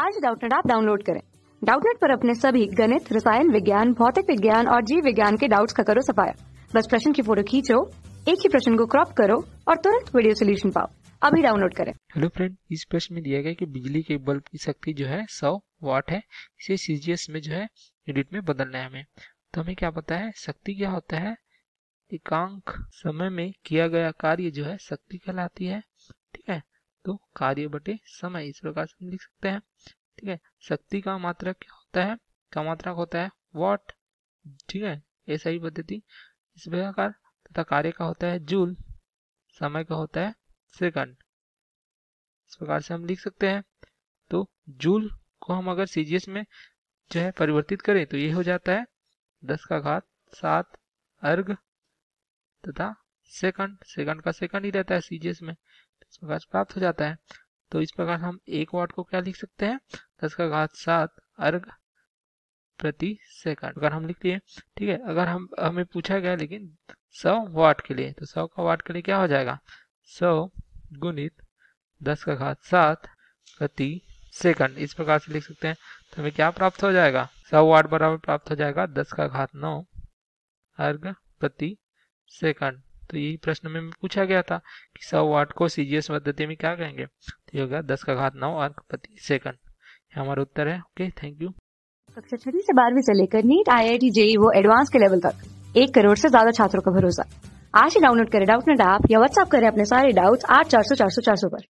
आज डाउटनेट आप डाउनलोड करें डाउटनेट पर अपने सभी गणित रसायन विज्ञान भौतिक विज्ञान और जीव विज्ञान के डाउट्स का करो सफाया बस प्रश्न की फोटो खींचो एक ही प्रश्न को क्रॉप करो और तुरंत वीडियो सोल्यूशन पाओ अभी डाउनलोड करें हेलो फ्रेंड इस प्रश्न में दिया गया कि बिजली के बल्ब की शक्ति जो है सौ वाट है इसे सीजीएस में जो है यूनिट में बदलना है हमें तो हमें क्या पता है शक्ति क्या होता है एकांक समय में किया गया कार्य जो है शक्ति कहलाती है ठीक है तो कार्य बटे समय इस प्रकार से लिख सकते हैं ठीक है शक्ति का मात्रा क्या होता है का मात्रा होता है वॉट ठीक है ऐसा ही पद्धति इस प्रकार तथा कार्य का होता है जूल समय का होता है सेकंड इस प्रकार से हम लिख सकते हैं तो जूल को हम अगर सीजीएस में जो है परिवर्तित करें तो ये हो जाता है दस का घात सात अर्घ तथा सेकंड सेकंड का सेकंड ही रहता है सीजीएस में इस प्रकार प्राप्त हो जाता है तो इस प्रकार हम एक वाट को क्या लिख सकते हैं दस का घात सात अर्घ प्रति सेकंड अगर हम लिख लिए ठीक है अगर हम हमें पूछा गया लेकिन सौ वाट के लिए तो सौ का वाट के लिए क्या हो जाएगा सौ गुणित दस का घात सात प्रति सेकंड इस प्रकार से लिख सकते हैं तो हमें क्या प्राप्त हो जाएगा सौ वाट बराबर प्राप्त हो जाएगा दस का घात नौ अर्घ प्रति सेकंड तो यही प्रश्न में पूछा गया था कि सौ वाट को सीजीएस पद्धति में क्या कहेंगे तो ये होगा दस का घात नौ अर्क प्रति सेकंड हमारा उत्तर है ओके थैंक यू कक्षा छठी से बारहवीं से लेकर NEET I I T JEE वो एडवांस के लेवल तक एक करोड़ से ज्यादा छात्रों का भरोसा आज ही डाउनलोड करें डाउट नेट ऐप या व्हाट्सएप करें अपने सारे डाउट्स आठ चार सौ चार सौ चार सौ पर